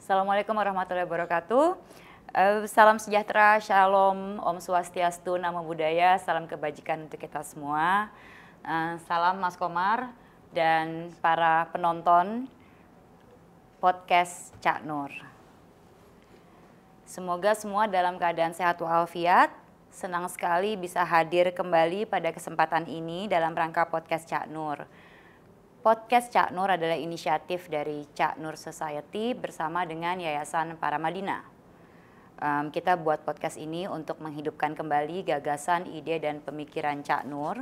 Assalamualaikum warahmatullahi wabarakatuh. Eh, salam sejahtera, shalom, om swastiastu, nama budaya, salam kebajikan untuk kita semua. Eh, salam Mas Komar, dan para penonton podcast Cak Nur. Semoga semua dalam keadaan sehat walafiat. Senang sekali bisa hadir kembali pada kesempatan ini dalam rangka podcast Cak Nur. Podcast Cak Nur adalah inisiatif dari Cak Nur Society bersama dengan Yayasan Paramadina. Um, kita buat podcast ini untuk menghidupkan kembali gagasan, ide, dan pemikiran Cak Nur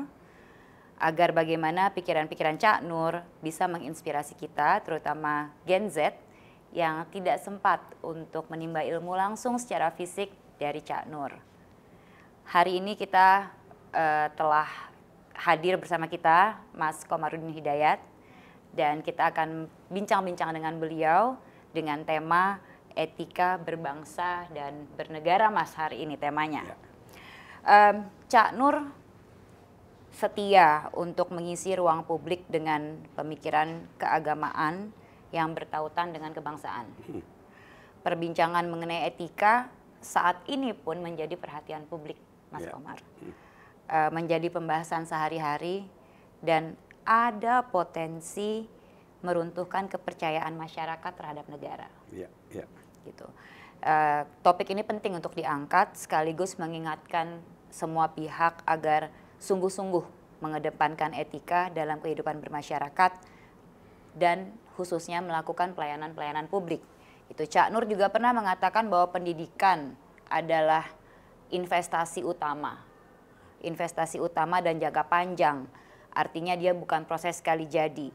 agar bagaimana pikiran-pikiran Cak Nur bisa menginspirasi kita, terutama Gen Z yang tidak sempat untuk menimba ilmu langsung secara fisik dari Cak Nur. Hari ini kita uh, telah hadir bersama kita Mas Komarudin Hidayat dan kita akan bincang-bincang dengan beliau dengan tema etika berbangsa dan bernegara Mas hari ini temanya. Ya. Um, Cak Nur setia untuk mengisi ruang publik dengan pemikiran keagamaan yang bertautan dengan kebangsaan. Hmm. Perbincangan mengenai etika saat ini pun menjadi perhatian publik, Mas yeah. Komar. Hmm. E, eh, menjadi pembahasan sehari-hari dan ada potensi meruntuhkan kepercayaan masyarakat terhadap negara. Yeah, yeah. Gitu. E, topik ini penting untuk diangkat sekaligus mengingatkan semua pihak agar sungguh-sungguh mengedepankan etika dalam kehidupan bermasyarakat dan khususnya melakukan pelayanan-pelayanan publik. Itu Cak Nur juga pernah mengatakan bahwa pendidikan adalah investasi utama. Investasi utama dan jangka panjang. Artinya dia bukan proses sekali jadi.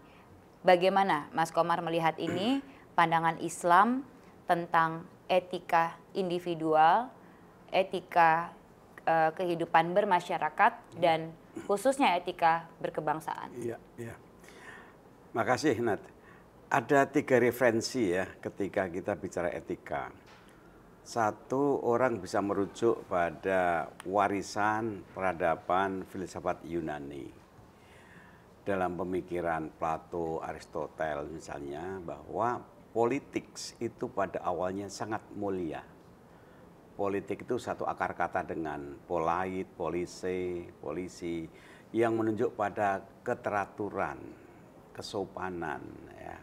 Bagaimana Mas Komar melihat ini pandangan Islam tentang etika individual, etika uh, kehidupan bermasyarakat iya. dan khususnya etika berkebangsaan. Iya, iya. Makasih Nat. Ada tiga referensi ya ketika kita bicara etika. Satu, orang bisa merujuk pada warisan peradaban filsafat Yunani. Dalam pemikiran Plato, Aristoteles misalnya, bahwa politik itu pada awalnya sangat mulia politik itu satu akar kata dengan polite, polisi, polisi yang menunjuk pada keteraturan, kesopanan. Ya.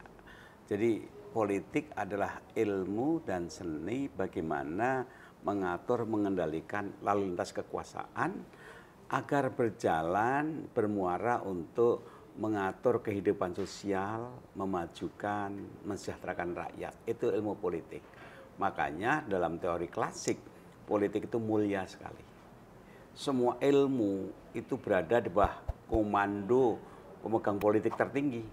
Jadi politik adalah ilmu dan seni bagaimana mengatur, mengendalikan lalu lintas kekuasaan agar berjalan bermuara untuk mengatur kehidupan sosial, memajukan, mensejahterakan rakyat. Itu ilmu politik. Makanya dalam teori klasik, politik itu mulia sekali. Semua ilmu itu berada di bawah komando pemegang politik tertinggi.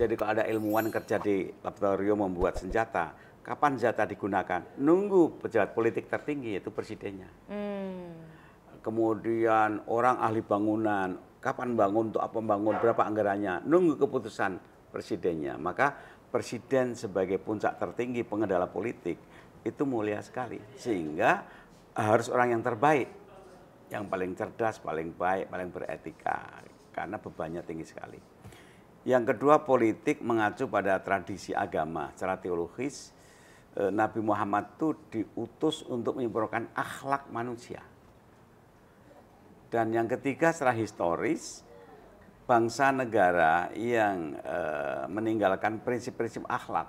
Jadi kalau ada ilmuwan kerja di laboratorium membuat senjata, kapan senjata digunakan? Nunggu pejabat politik tertinggi, yaitu presidennya. Hmm. Kemudian orang ahli bangunan, kapan bangun, untuk apa bangun, berapa anggarannya. Nunggu keputusan presidennya. Maka presiden sebagai puncak tertinggi pengendala politik itu mulia sekali sehingga harus orang yang terbaik yang paling cerdas paling baik paling beretika karena bebannya tinggi sekali yang kedua politik mengacu pada tradisi agama secara teologis eh, Nabi Muhammad itu diutus untuk menyempurnakan akhlak manusia dan yang ketiga secara historis bangsa negara yang e, meninggalkan prinsip-prinsip akhlak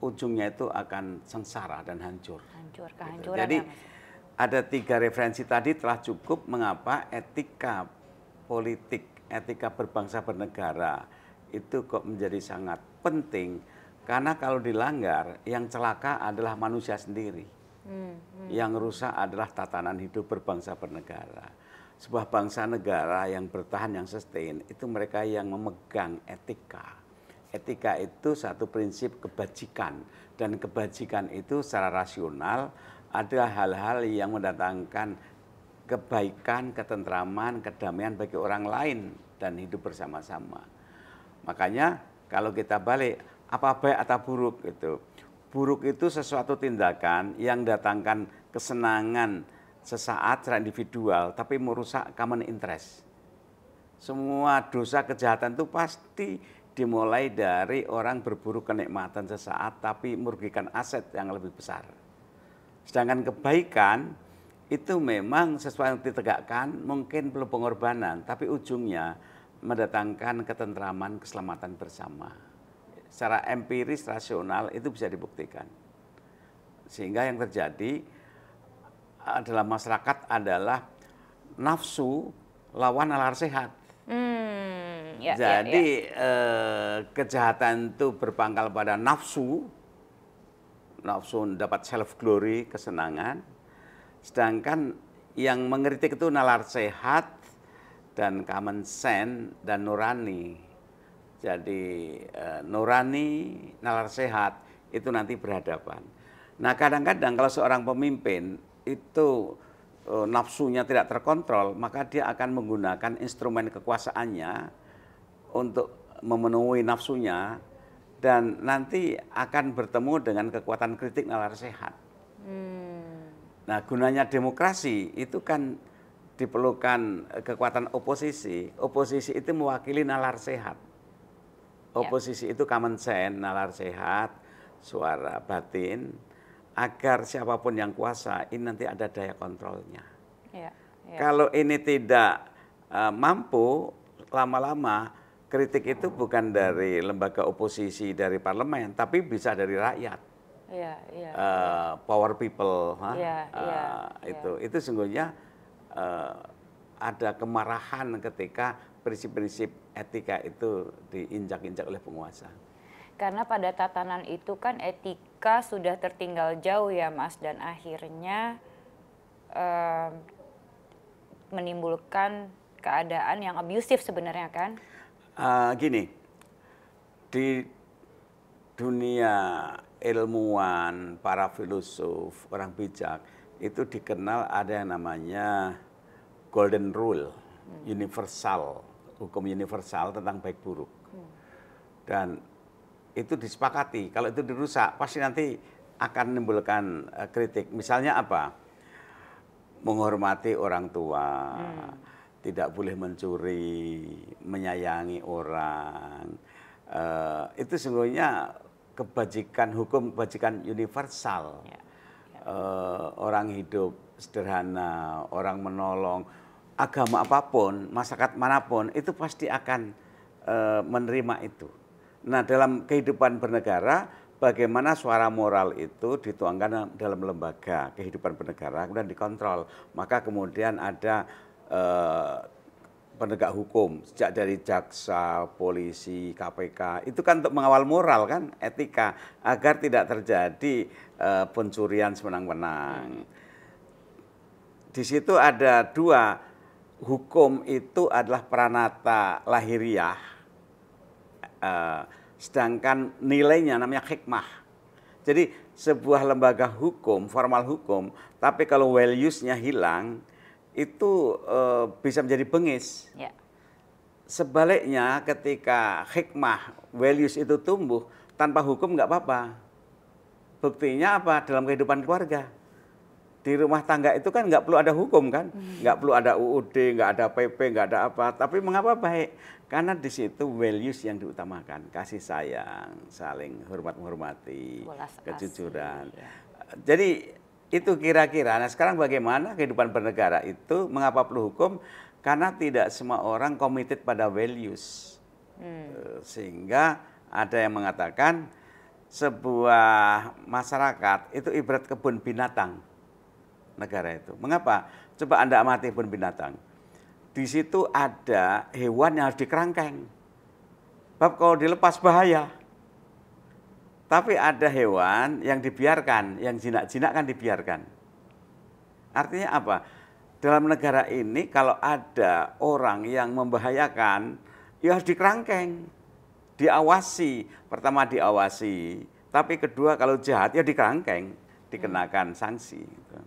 ujungnya itu akan sengsara dan hancur. Hancur, gitu. kehancuran. Jadi ya, ada tiga referensi tadi telah cukup mengapa etika politik, etika berbangsa bernegara itu kok menjadi sangat penting karena kalau dilanggar yang celaka adalah manusia sendiri. Hmm, hmm. Yang rusak adalah tatanan hidup berbangsa bernegara sebuah bangsa negara yang bertahan yang sustain itu mereka yang memegang etika. Etika itu satu prinsip kebajikan dan kebajikan itu secara rasional adalah hal-hal yang mendatangkan kebaikan, ketentraman, kedamaian bagi orang lain dan hidup bersama-sama. Makanya kalau kita balik apa baik atau buruk Itu Buruk itu sesuatu tindakan yang datangkan kesenangan, sesaat secara individual, tapi merusak common interest. Semua dosa kejahatan itu pasti dimulai dari orang berburu kenikmatan sesaat, tapi merugikan aset yang lebih besar. Sedangkan kebaikan itu memang sesuai yang ditegakkan, mungkin perlu pengorbanan, tapi ujungnya mendatangkan ketentraman, keselamatan bersama. Secara empiris, rasional itu bisa dibuktikan. Sehingga yang terjadi, Eh, dalam masyarakat adalah nafsu lawan nalar sehat. Hmm, ya, ya Jadi ya, ya. Eh, kejahatan itu berpangkal pada nafsu, nafsu dapat self glory kesenangan, sedangkan yang mengkritik itu nalar sehat dan common sense dan nurani. Jadi eh, nurani, nalar sehat itu nanti berhadapan. Nah kadang-kadang kalau seorang pemimpin itu e, nafsunya tidak terkontrol, maka dia akan menggunakan instrumen kekuasaannya untuk memenuhi nafsunya dan nanti akan bertemu dengan kekuatan kritik nalar sehat. Hmm. Nah, gunanya demokrasi itu kan diperlukan kekuatan oposisi. Oposisi itu mewakili nalar sehat. Ya. Oposisi yeah. itu common sense, nalar sehat, suara batin agar siapapun yang kuasa ini nanti ada daya kontrolnya. Ya, ya. Kalau ini tidak uh, mampu lama-lama kritik itu bukan dari lembaga oposisi dari parlemen tapi bisa dari rakyat. Ya, ya, uh, ya. Power people, huh? ya, uh, ya, itu itu sungguhnya uh, ada kemarahan ketika prinsip-prinsip etika itu diinjak-injak oleh penguasa. Karena pada tatanan itu kan etika sudah tertinggal jauh ya Mas dan akhirnya menimbulkan keadaan yang abusif sebenarnya kan? Uh, gini, di dunia ilmuwan, para filosof, orang bijak itu dikenal ada yang namanya golden rule, hmm. universal, hukum universal tentang baik buruk. Hmm. Dan itu disepakati. Kalau itu dirusak, pasti nanti akan menimbulkan uh, kritik. Misalnya apa? Menghormati orang tua, hmm. tidak boleh mencuri, menyayangi orang. Uh, itu sebenarnya kebajikan hukum, kebajikan universal. Yeah. Ya, ya. Yeah. Uh, orang hidup sederhana, orang menolong, agama apapun, masyarakat manapun, itu pasti akan uh, menerima itu. Nah, dalam kehidupan bernegara, bagaimana suara moral itu dituangkan dalam lembaga kehidupan bernegara, kemudian dikontrol. Maka kemudian ada eh, penegak hukum, sejak dari jaksa, polisi, KPK, itu kan untuk mengawal moral kan, etika, agar tidak terjadi eh, pencurian semenang-menang. Di situ ada dua, hukum itu adalah peranata lahiriah, Eh, sedangkan nilainya namanya hikmah. Jadi sebuah lembaga hukum, formal hukum, tapi kalau values-nya hilang, itu uh, bisa menjadi bengis. Ya. Sebaliknya ketika hikmah, values itu tumbuh, tanpa hukum nggak apa-apa. Buktinya apa? Dalam kehidupan keluarga di rumah tangga itu kan nggak perlu ada hukum kan, hmm. nggak perlu ada UUD, nggak ada PP, nggak ada apa. Tapi mengapa baik? Karena di situ values yang diutamakan, kasih sayang, saling hormat menghormati, kejujuran. Iya. Jadi itu kira-kira. Nah sekarang bagaimana kehidupan bernegara itu? Mengapa perlu hukum? Karena tidak semua orang committed pada values, hmm. eh, sehingga ada yang mengatakan sebuah masyarakat itu ibarat kebun binatang negara itu. Mengapa? Coba Anda amati pun binatang. Di situ ada hewan yang harus dikerangkeng. Sebab kalau dilepas bahaya. Tapi ada hewan yang dibiarkan, yang jinak-jinak kan dibiarkan. Artinya apa? Dalam negara ini kalau ada orang yang membahayakan, ya harus dikerangkeng, diawasi. Pertama diawasi, tapi kedua kalau jahat ya dikerangkeng, dikenakan sanksi. Gitu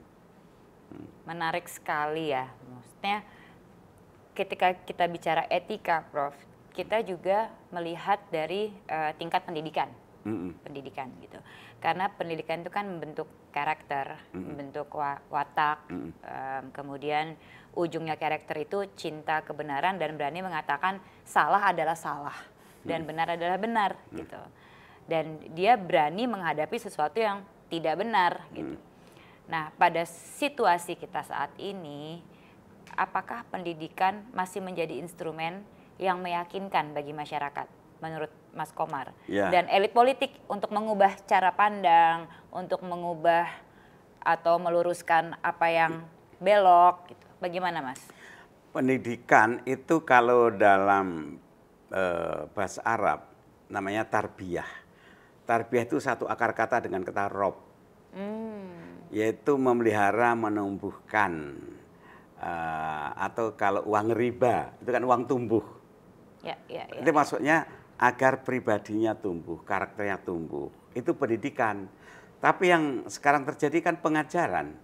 menarik sekali ya. Maksudnya ketika kita bicara etika, Prof, kita juga melihat dari uh, tingkat pendidikan. Mm -hmm. pendidikan gitu karena pendidikan itu kan membentuk karakter mm -hmm. membentuk watak mm -hmm. um, kemudian ujungnya karakter itu cinta kebenaran dan berani mengatakan salah adalah salah dan mm -hmm. benar adalah benar mm -hmm. gitu dan dia berani menghadapi sesuatu yang tidak benar gitu mm -hmm Nah, pada situasi kita saat ini, apakah pendidikan masih menjadi instrumen yang meyakinkan bagi masyarakat menurut Mas Komar? Ya. Dan elit politik untuk mengubah cara pandang, untuk mengubah atau meluruskan apa yang belok, gitu. bagaimana Mas? Pendidikan itu kalau dalam e, bahasa Arab namanya tarbiyah. Tarbiyah itu satu akar kata dengan kata rob. Hmm yaitu memelihara, menumbuhkan uh, atau kalau uang riba itu kan uang tumbuh. Ya, ya, ya. Itu maksudnya agar pribadinya tumbuh, karakternya tumbuh. Itu pendidikan. Tapi yang sekarang terjadi kan pengajaran.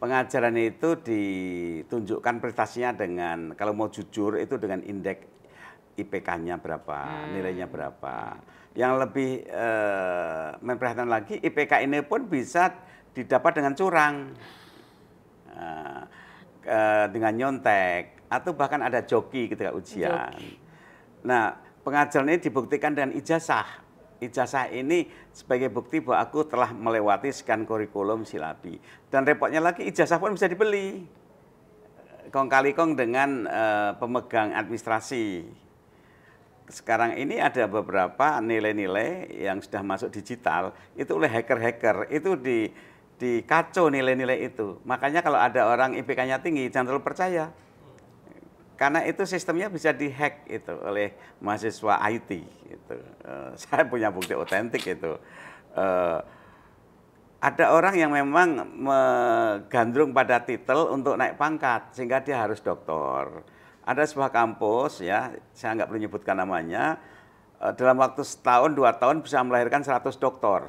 Pengajaran itu ditunjukkan prestasinya dengan kalau mau jujur itu dengan indeks IPK-nya berapa, hmm. nilainya berapa. Yang lebih uh, memperhatikan lagi IPK ini pun bisa didapat dengan curang, eh, eh, dengan nyontek, atau bahkan ada joki ketika ujian. Joki. Nah, pengajaran ini dibuktikan dengan ijazah. Ijazah ini sebagai bukti bahwa aku telah melewati skan kurikulum silabi. Dan repotnya lagi, ijazah pun bisa dibeli. Kong kali kong dengan uh, pemegang administrasi sekarang ini ada beberapa nilai-nilai yang sudah masuk digital itu oleh hacker-hacker itu di dikacau nilai-nilai itu. Makanya kalau ada orang IPK-nya tinggi, jangan terlalu percaya. Karena itu sistemnya bisa dihack itu oleh mahasiswa IT. Gitu. Uh, saya punya bukti otentik itu. Uh, ada orang yang memang menggandrung pada titel untuk naik pangkat, sehingga dia harus doktor. Ada sebuah kampus, ya, saya nggak perlu nyebutkan namanya, eh, dalam waktu setahun, dua tahun bisa melahirkan 100 doktor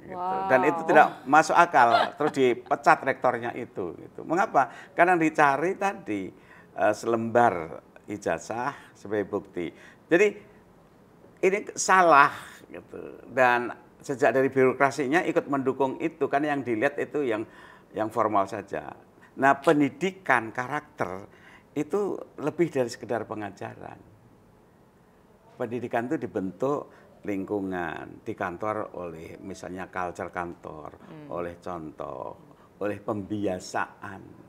Gitu. Dan itu tidak masuk akal. Terus dipecat rektornya itu. Gitu. Mengapa? Karena dicari tadi uh, selembar ijazah sebagai bukti. Jadi ini salah gitu. Dan sejak dari birokrasinya ikut mendukung itu kan yang dilihat itu yang yang formal saja. Nah, pendidikan karakter itu lebih dari sekedar pengajaran. Pendidikan itu dibentuk lingkungan, di kantor oleh misalnya culture kantor, hmm. oleh contoh, oleh pembiasaan.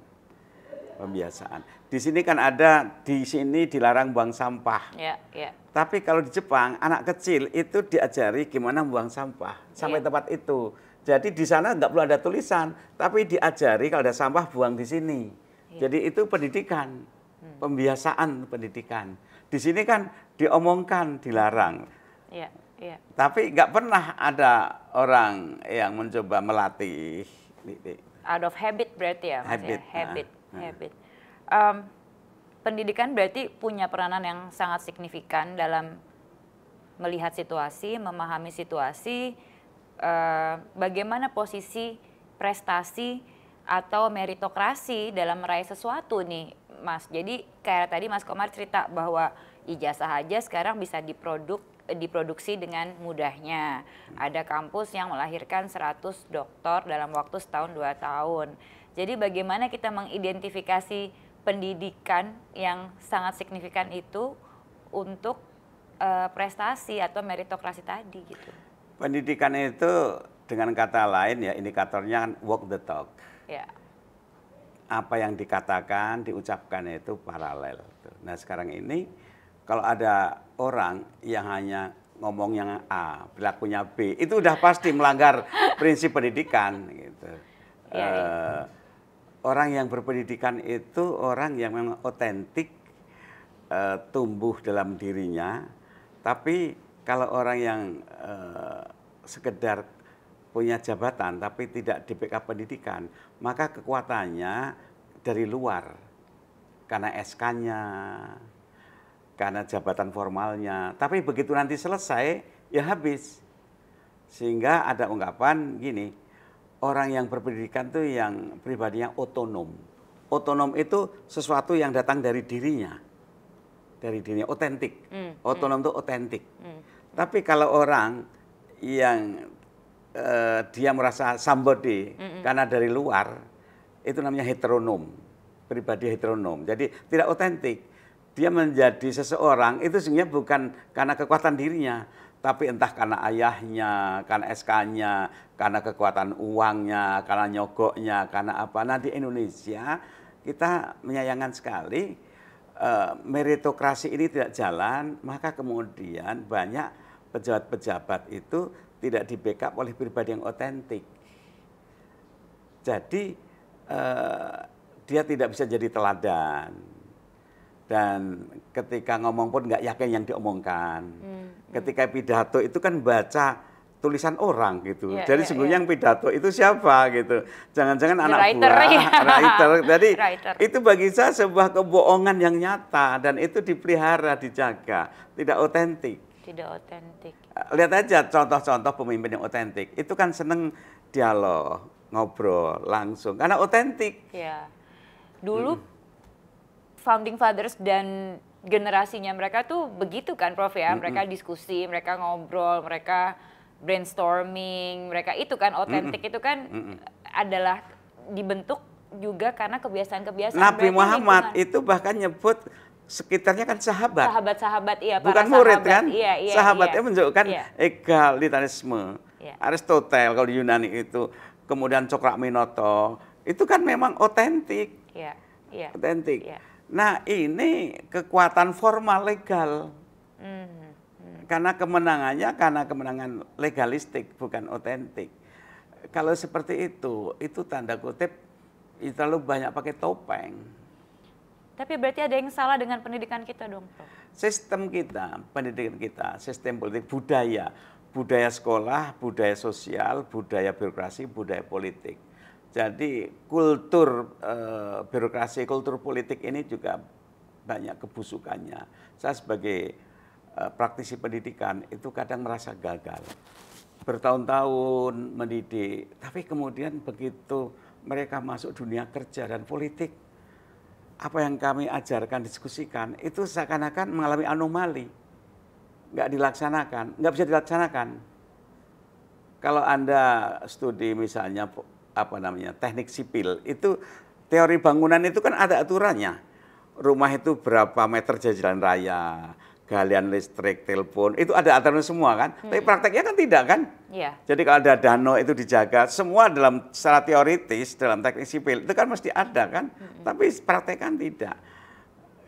Pembiasaan. Di sini kan ada di sini dilarang buang sampah. Yeah, yeah. Tapi kalau di Jepang anak kecil itu diajari gimana buang sampah sampai yeah. tempat itu. Jadi di sana nggak perlu ada tulisan, tapi diajari kalau ada sampah buang di sini. Yeah. Jadi itu pendidikan, hmm. pembiasaan pendidikan. Di sini kan diomongkan, dilarang Ya, ya. Tapi nggak pernah ada orang yang mencoba melatih. Out of habit berarti ya, habit, ya? habit, nah. habit. Um, pendidikan berarti punya peranan yang sangat signifikan dalam melihat situasi, memahami situasi, uh, bagaimana posisi prestasi atau meritokrasi dalam meraih sesuatu nih, Mas. Jadi kayak tadi Mas Komar cerita bahwa ijazah aja sekarang bisa diproduk diproduksi dengan mudahnya. Ada kampus yang melahirkan 100 doktor dalam waktu setahun dua tahun. Jadi bagaimana kita mengidentifikasi pendidikan yang sangat signifikan itu untuk uh, prestasi atau meritokrasi tadi gitu. Pendidikan itu dengan kata lain ya indikatornya kan walk the talk. Ya. Apa yang dikatakan, diucapkan itu paralel. Nah sekarang ini kalau ada orang yang hanya ngomong yang A, perilakunya B, itu udah pasti melanggar prinsip pendidikan gitu. Ya, Uh, orang yang berpendidikan itu orang yang memang otentik uh, tumbuh dalam dirinya, tapi kalau orang yang uh, sekedar punya jabatan tapi tidak di backup pendidikan, maka kekuatannya dari luar karena SK-nya, karena jabatan formalnya. Tapi begitu nanti selesai, ya habis. Sehingga ada ungkapan gini, orang yang berpendidikan itu yang pribadinya otonom. Otonom itu sesuatu yang datang dari dirinya. Dari dirinya, otentik. Hmm, hmm. otonom mm. itu otentik. Mm. Tapi kalau orang yang uh, dia merasa somebody mm karena dari luar, itu namanya heteronom. Pribadi heteronom. Jadi tidak otentik dia menjadi seseorang itu sebenarnya bukan karena kekuatan dirinya, tapi entah karena ayahnya, karena SK-nya, karena kekuatan uangnya, karena nyogoknya, karena apa. Nah di Indonesia kita menyayangkan sekali e, meritokrasi ini tidak jalan, maka kemudian banyak pejabat-pejabat itu tidak di backup oleh pribadi yang otentik. Jadi e, dia tidak bisa jadi teladan dan ketika ngomong pun nggak yakin yang diomongkan. Hmm. Ketika pidato itu kan baca tulisan orang gitu. Yeah, Jadi yeah, sebelumnya yeah. yang pidato itu siapa gitu. Jangan-jangan anak writer, buah, yeah. writer. Jadi writer. itu bagi saya sebuah kebohongan yang nyata dan itu dipelihara, dijaga, tidak otentik. Tidak otentik. Eh, lihat aja contoh-contoh pemimpin yang otentik. Itu kan seneng dialog, ngobrol langsung karena otentik. Yeah. Dulu hmm founding fathers dan generasinya mereka tuh begitu kan Prof ya. Mm -hmm. Mereka diskusi, mereka ngobrol, mereka brainstorming, mereka itu kan otentik mm -hmm. itu kan mm -hmm. adalah dibentuk juga karena kebiasaan-kebiasaan. Nabi gitu Muhammad lingkungan. itu bahkan nyebut sekitarnya kan sahabat. Sahabat-sahabat iya Bukan para murid sahabat, kan? Iya, iya, Sahabatnya iya. menunjukkan iya. egalitarisme. Iya. Aristotel kalau di Yunani itu, kemudian Cokrak Minoto, itu kan memang otentik. Iya, iya. Otentik. Iya. Nah ini kekuatan formal legal. Hmm. Karena kemenangannya karena kemenangan legalistik bukan otentik. Kalau seperti itu, itu tanda kutip itu terlalu banyak pakai topeng. Tapi berarti ada yang salah dengan pendidikan kita dong, Prof. Sistem kita, pendidikan kita, sistem politik, budaya. Budaya sekolah, budaya sosial, budaya birokrasi, budaya politik jadi kultur e, birokrasi, kultur politik ini juga banyak kebusukannya. Saya sebagai e, praktisi pendidikan itu kadang merasa gagal. Bertahun-tahun mendidik, tapi kemudian begitu mereka masuk dunia kerja dan politik, apa yang kami ajarkan, diskusikan, itu seakan-akan mengalami anomali. Nggak dilaksanakan, nggak bisa dilaksanakan. Kalau Anda studi misalnya apa namanya teknik sipil itu teori bangunan itu kan ada aturannya rumah itu berapa meter jalan raya galian listrik telepon itu ada aturan semua kan hmm. tapi prakteknya kan tidak kan yeah. jadi kalau ada danau itu dijaga semua dalam secara teoritis dalam teknik sipil itu kan mesti ada kan hmm. tapi praktek kan tidak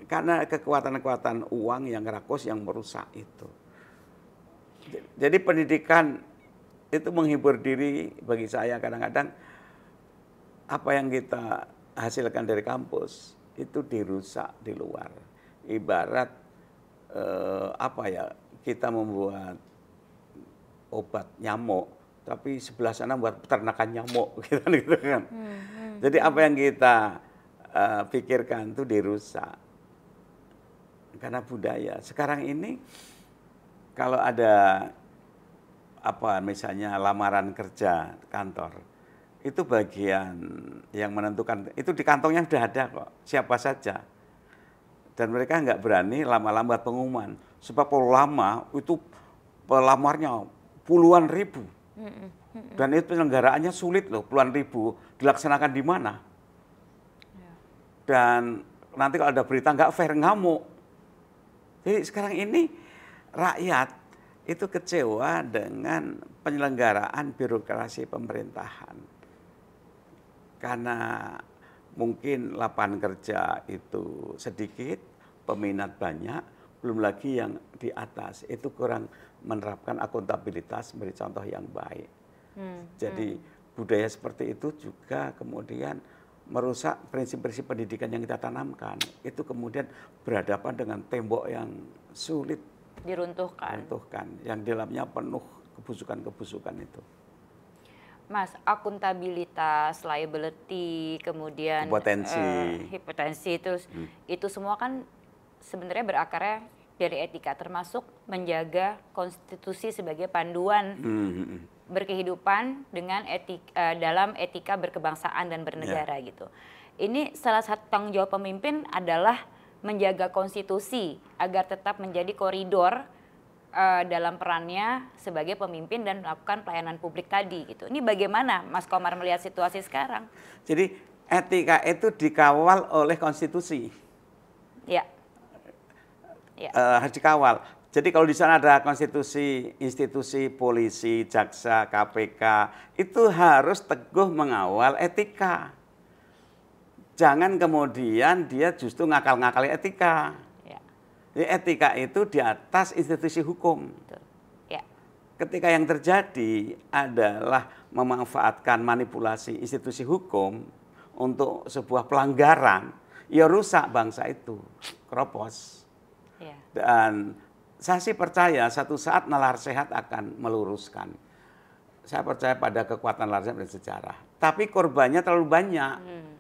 karena kekuatan-kekuatan uang yang rakus yang merusak itu jadi pendidikan itu menghibur diri bagi saya kadang-kadang apa yang kita hasilkan dari kampus itu dirusak di luar. Ibarat eh, apa ya kita membuat obat nyamuk, tapi sebelah sana buat peternakan nyamuk gitu, kan, gitu kan. Hmm, hmm. Jadi apa hmm. yang kita eh, pikirkan itu dirusak karena budaya. Sekarang ini kalau ada apa misalnya lamaran kerja kantor itu bagian yang menentukan itu di kantongnya sudah ada kok siapa saja dan mereka nggak berani lama-lama pengumuman sebab kalau lama itu pelamarnya puluhan ribu dan itu penyelenggaraannya sulit loh puluhan ribu dilaksanakan di mana dan nanti kalau ada berita nggak fair ngamuk jadi sekarang ini rakyat itu kecewa dengan penyelenggaraan birokrasi pemerintahan. Karena mungkin lapangan kerja itu sedikit, peminat banyak, belum lagi yang di atas itu kurang menerapkan akuntabilitas memberi contoh yang baik. Hmm, Jadi hmm. budaya seperti itu juga kemudian merusak prinsip-prinsip pendidikan yang kita tanamkan. Itu kemudian berhadapan dengan tembok yang sulit diruntuhkan. Diruntuhkan yang dalamnya penuh kebusukan-kebusukan itu. Mas, akuntabilitas, liability, kemudian hipotensi, uh, hipotensi terus hmm. itu semua kan sebenarnya berakarnya dari etika termasuk menjaga konstitusi sebagai panduan hmm. hmm, hmm. berkehidupan dengan etika eh, dalam etika berkebangsaan dan bernegara yeah. gitu. Ini salah satu tanggung jawab pemimpin adalah menjaga konstitusi agar tetap menjadi koridor uh, dalam perannya sebagai pemimpin dan melakukan pelayanan publik tadi gitu. Ini bagaimana Mas Komar melihat situasi sekarang? Jadi etika itu dikawal oleh konstitusi. Ya. ya. Uh, harus dikawal. Jadi kalau di sana ada konstitusi, institusi polisi, jaksa, KPK, itu harus teguh mengawal etika Jangan kemudian dia justru ngakal-ngakali etika. Ya. Jadi etika itu di atas institusi hukum. Ya. Ketika yang terjadi adalah memanfaatkan manipulasi institusi hukum untuk sebuah pelanggaran, ya rusak bangsa itu, keropos. Ya. Dan saya sih percaya satu saat nalar sehat akan meluruskan. Saya percaya pada kekuatan nalar sehat dan sejarah. Tapi korbannya terlalu banyak. Hmm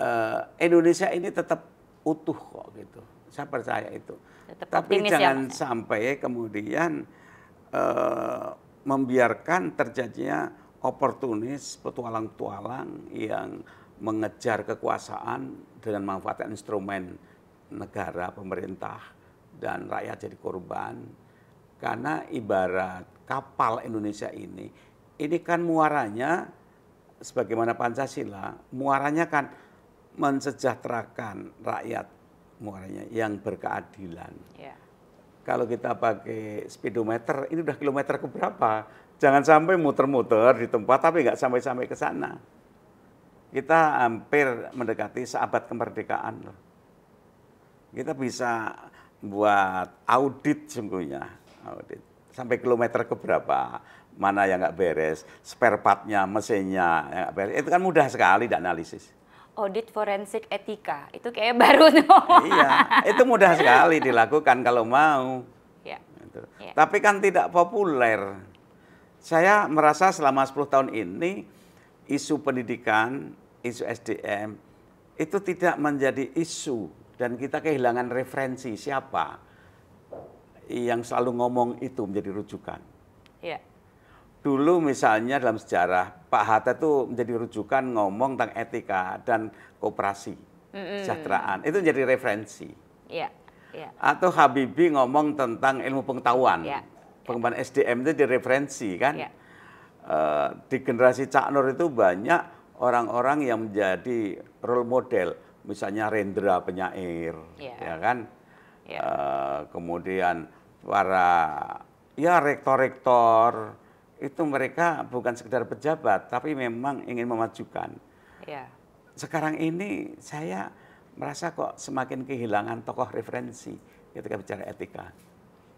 uh, Indonesia ini tetap utuh kok gitu. Saya percaya itu. Tetap Tapi ya, jangan ya, sampai kemudian uh, membiarkan terjadinya oportunis, petualang-petualang yang mengejar kekuasaan dengan memanfaatkan instrumen negara, pemerintah, dan rakyat jadi korban. Karena ibarat kapal Indonesia ini, ini kan muaranya sebagaimana Pancasila, muaranya kan mensejahterakan rakyat muaranya yang berkeadilan. Yeah. Kalau kita pakai speedometer, ini udah kilometer ke berapa? Jangan sampai muter-muter di tempat tapi nggak sampai-sampai ke sana. Kita hampir mendekati seabad kemerdekaan loh. Kita bisa buat audit sungguhnya, audit sampai kilometer ke berapa, mana yang nggak beres, spare partnya, mesinnya yang nggak beres. Itu kan mudah sekali dianalisis. analisis audit forensik etika. Itu kayak baru tuh. Iya, itu mudah sekali dilakukan kalau mau. Ya. Gitu. Ya. Tapi kan tidak populer. Saya merasa selama 10 tahun ini isu pendidikan, isu SDM itu tidak menjadi isu dan kita kehilangan referensi siapa yang selalu ngomong itu menjadi rujukan. Iya dulu misalnya dalam sejarah Pak Hatta itu menjadi rujukan ngomong tentang etika dan kooperasi, mm-hmm. sejahteraan Itu menjadi referensi. Yeah. Yeah. Atau Habibie ngomong tentang ilmu pengetahuan. Yeah. Iya. Pengembangan SDM itu direferensi kan. Yeah. Iya. Uh, di generasi Cak Nur itu banyak orang-orang yang menjadi role model. Misalnya Rendra penyair, yeah. ya kan. Yeah. Iya. Uh, kemudian para ya rektor-rektor itu mereka bukan sekedar pejabat, tapi memang ingin memajukan. Ya. Sekarang ini saya merasa kok semakin kehilangan tokoh referensi ketika bicara etika.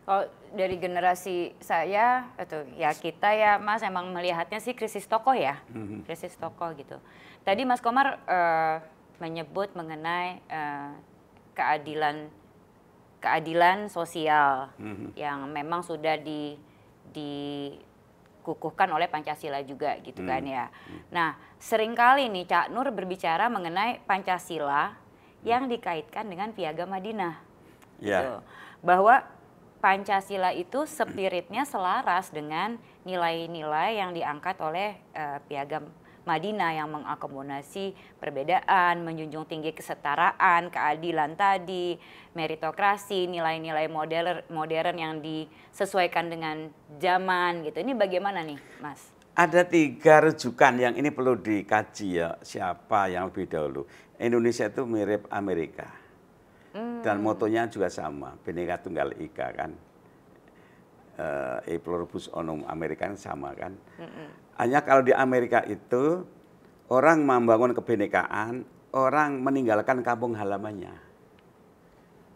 Kalau dari generasi saya, itu ya kita ya Mas emang melihatnya sih krisis tokoh ya, mhm. krisis tokoh gitu. Tadi Mas Komar uh, menyebut mengenai uh, keadilan keadilan sosial mm-hmm. yang memang sudah di di dikukuhkan oleh Pancasila juga gitu kan hmm. kan ya. Nah, seringkali nih Cak Nur berbicara mengenai Pancasila yang hmm. dikaitkan dengan Piagam Madinah. Yeah. Gitu. Bahwa Pancasila itu spiritnya selaras dengan nilai-nilai yang diangkat oleh uh, Piagam Madinah yang mengakomodasi perbedaan, menjunjung tinggi kesetaraan, keadilan tadi, meritokrasi, nilai-nilai modern yang disesuaikan dengan zaman gitu. Ini bagaimana nih, Mas? Ada tiga rujukan yang ini perlu dikaji ya, siapa yang lebih dahulu. Indonesia itu mirip Amerika. Hmm. Dan motonya juga sama, Bhinneka Tunggal Ika kan. e eh, pluribus onum Amerika kan sama kan. Hmm hanya kalau di Amerika itu orang membangun kebenekaan, orang meninggalkan kampung halamannya.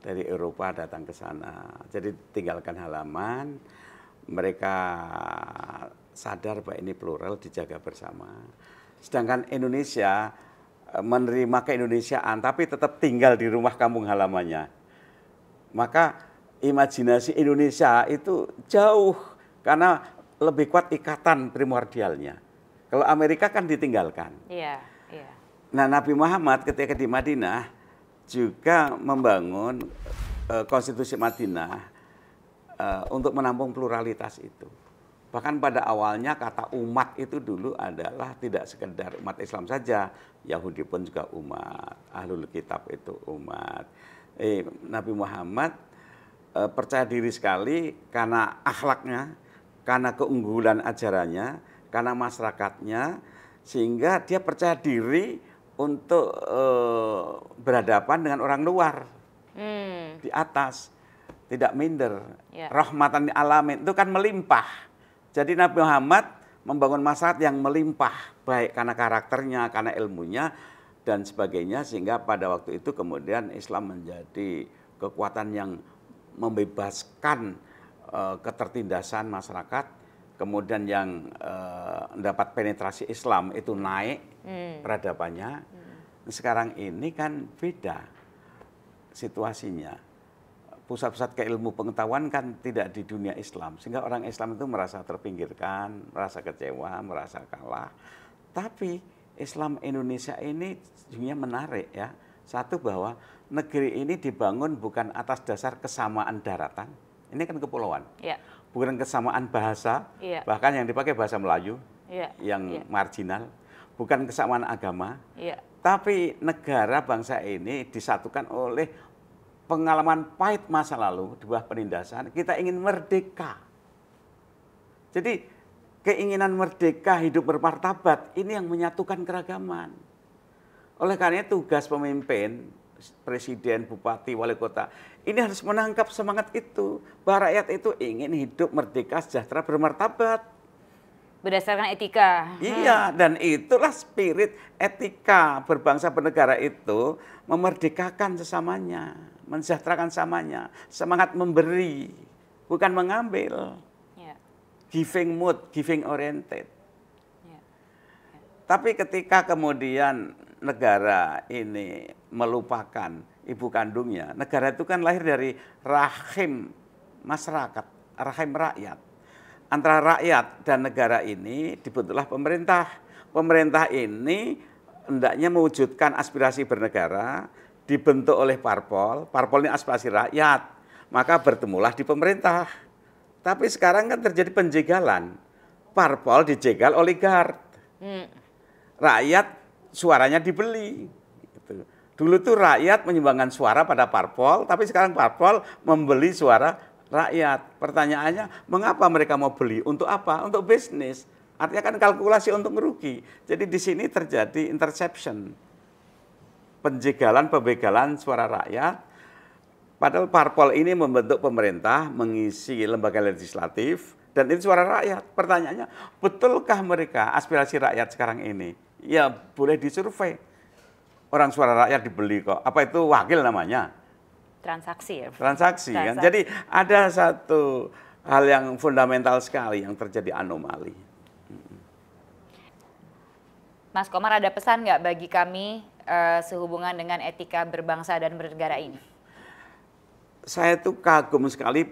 Dari Eropa datang ke sana. Jadi tinggalkan halaman, mereka sadar bahwa ini plural dijaga bersama. Sedangkan Indonesia e, menerima keindonesiaan tapi tetap tinggal di rumah kampung halamannya. Maka imajinasi Indonesia itu jauh karena lebih kuat ikatan primordialnya. Kalau Amerika kan ditinggalkan. Iya, iya. Nah, Nabi Muhammad ketika di Madinah juga membangun uh, konstitusi Madinah uh, untuk menampung pluralitas itu. Bahkan pada awalnya kata umat itu dulu adalah tidak sekedar umat Islam saja, Yahudi pun juga umat, Ahlul Kitab itu umat. Eh, Nabi Muhammad eh, percaya diri sekali karena akhlaknya, karena keunggulan ajarannya, karena masyarakatnya, sehingga dia percaya diri untuk e, berhadapan dengan orang luar hmm. di atas, tidak minder. Yeah. Rahmatan alamin itu kan melimpah. Jadi Nabi Muhammad membangun masyarakat yang melimpah, baik karena karakternya, karena ilmunya, dan sebagainya sehingga pada waktu itu kemudian Islam menjadi kekuatan yang membebaskan Eh, ketertindasan masyarakat, kemudian yang uh, eh, dapat penetrasi Islam itu naik hmm. peradabannya. Hmm. Sekarang ini kan beda situasinya. Pusat-pusat keilmu pengetahuan kan tidak di dunia Islam, sehingga orang Islam itu merasa terpinggirkan, merasa kecewa, merasa kalah. Tapi Islam Indonesia ini dunia menarik ya. Satu bahwa negeri ini dibangun bukan atas dasar kesamaan daratan, ini kan kepulauan. Ya. Bukan kesamaan bahasa, ya. bahkan yang dipakai bahasa Melayu ya. yang ya. marginal, bukan kesamaan agama. Ya. Tapi negara bangsa ini disatukan oleh pengalaman pahit masa lalu di bawah penindasan, kita ingin merdeka. Jadi keinginan merdeka, hidup bermartabat, ini yang menyatukan keragaman. Oleh karena tugas pemimpin presiden, bupati, wali kota. Ini harus menangkap semangat itu. Bahwa rakyat itu ingin hidup merdeka, sejahtera, bermartabat. Berdasarkan etika. Iya, hmm. dan itulah spirit etika berbangsa bernegara itu memerdekakan sesamanya, mensejahterakan samanya, semangat memberi, bukan mengambil. Yeah. Giving mood, giving oriented. Yeah. Yeah. Tapi ketika kemudian negara ini melupakan ibu kandungnya, negara itu kan lahir dari rahim masyarakat, rahim rakyat. Antara rakyat dan negara ini dibentuklah pemerintah. Pemerintah ini hendaknya mewujudkan aspirasi bernegara dibentuk oleh parpol, parpol ini aspirasi rakyat, maka bertemulah di pemerintah. Tapi sekarang kan terjadi penjegalan. Parpol dijegal oligark. Hmm. Rakyat suaranya dibeli. Gitu. Dulu tuh rakyat menyumbangkan suara pada parpol, tapi sekarang parpol membeli suara rakyat. Pertanyaannya, mengapa mereka mau beli? Untuk apa? Untuk bisnis. Artinya kan kalkulasi untuk merugi. Jadi di sini terjadi interception. Penjegalan, pembegalan suara rakyat. Padahal parpol ini membentuk pemerintah, mengisi lembaga legislatif, dan itu suara rakyat. Pertanyaannya, betulkah mereka aspirasi rakyat sekarang ini? ya boleh disurvei. Orang suara rakyat dibeli kok. Apa itu wakil namanya? Transaksi ya. Transaksi, kan? Transaksi. kan. Jadi ada satu hal yang fundamental sekali yang terjadi anomali. Mas Komar ada pesan nggak bagi kami uh, sehubungan dengan etika berbangsa dan bernegara ini? Saya tuh kagum sekali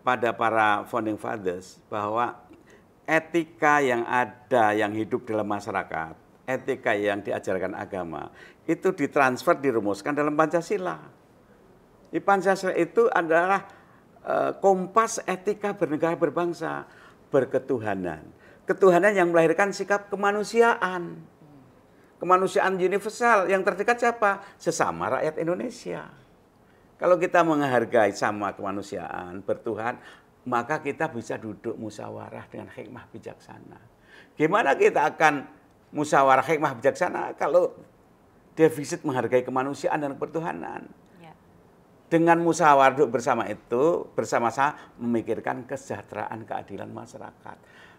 pada para founding fathers bahwa etika yang ada yang hidup dalam masyarakat etika yang diajarkan agama itu ditransfer dirumuskan dalam Pancasila. Di Pancasila itu adalah e, kompas etika bernegara berbangsa, berketuhanan. Ketuhanan yang melahirkan sikap kemanusiaan. Kemanusiaan universal yang terdekat siapa? Sesama rakyat Indonesia. Kalau kita menghargai sama kemanusiaan, bertuhan, maka kita bisa duduk musyawarah dengan hikmah bijaksana. Gimana kita akan musyawarah hikmah bijaksana kalau defisit menghargai kemanusiaan dan pertuhanan ya. Dengan musyawarah bersama itu, bersama-sama memikirkan kesejahteraan, keadilan masyarakat.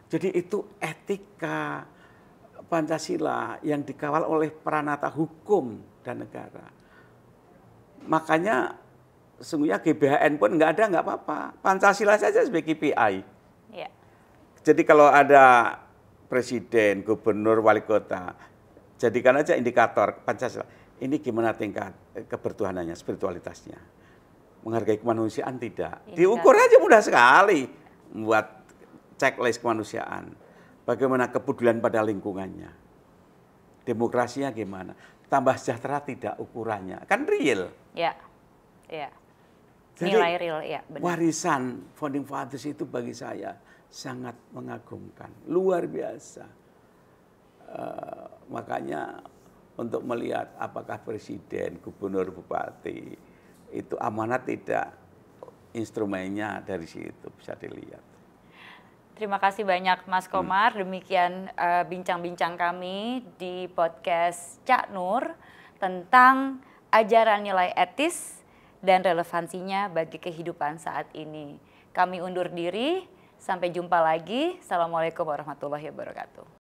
Jadi itu etika Pancasila yang dikawal oleh peranata hukum dan negara. Makanya sungguhnya GBHN pun nggak ada nggak apa-apa. Pancasila saja sebagai KPI. Ya. Jadi kalau ada presiden, gubernur, wali kota. Jadikan aja indikator Pancasila. Ini gimana tingkat eh, kebertuhanannya, spiritualitasnya. Menghargai kemanusiaan tidak. Ya, Diukur aja mudah sekali. Buat checklist kemanusiaan. Bagaimana kepedulian pada lingkungannya. Demokrasinya gimana. Tambah sejahtera tidak ukurannya. Kan real. Ya, ya. Jadi, Nilai real, ya. Benar. Warisan Founding Fathers itu bagi saya sangat mengagumkan, luar biasa. E, makanya untuk melihat apakah presiden, gubernur, bupati itu amanat tidak instrumennya dari situ bisa dilihat. Terima kasih banyak Mas hmm. Komar. Hmm. Demikian eh, bincang-bincang uh, bincang -bincang kami di podcast Cak Nur tentang ajaran nilai etis dan relevansinya bagi kehidupan saat ini. Kami undur diri. Sampai jumpa lagi. Assalamualaikum warahmatullahi wabarakatuh.